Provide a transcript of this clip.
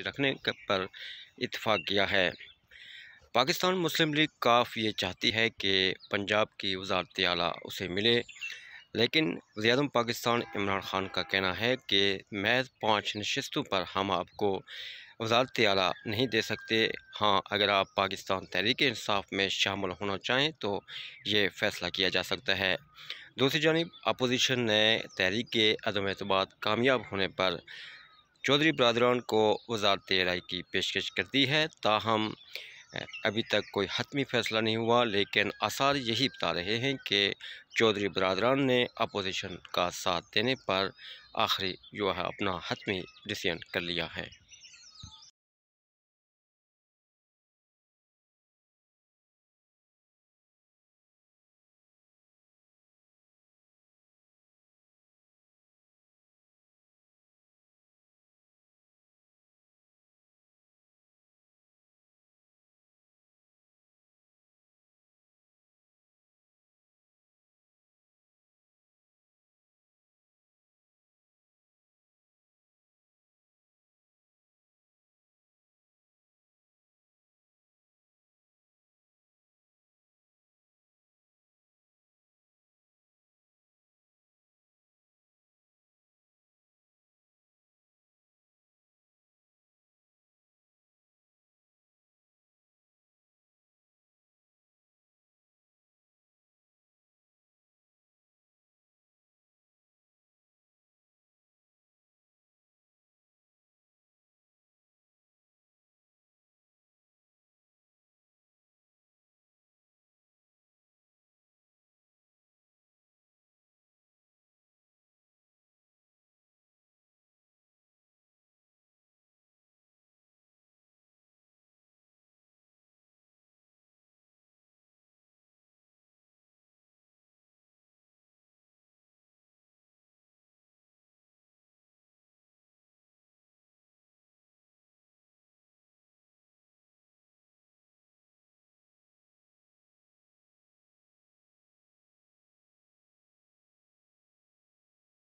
रखने पर इतफ़ाक़ किया है पाकिस्तान मुस्लिम लीग काफ ये चाहती है कि पंजाब की वजारत आला उसे मिले लेकिन वजीम पाकिस्तान इमरान खान का कहना है कि महज पाँच नशस्तों पर हम आपको वजारत आला नहीं दे सकते हाँ अगर आप पाकिस्तान तहरीक इंसाफ में शामिल होना चाहें तो ये फ़ैसला किया जा सकता है दूसरी जानब अपोजिशन ने तहरीक अदम अतबाद कामयाब होने पर चौधरी बरदरान को वजारत राय की पेशकश कर दी है ताहम अभी तक कोई हतमी फैसला नहीं हुआ लेकिन आसार यही बता रहे हैं कि चौधरी बरदरान ने अपोजिशन का साथ देने पर आखिरी जो है अपना हतमी डिसीजन कर लिया है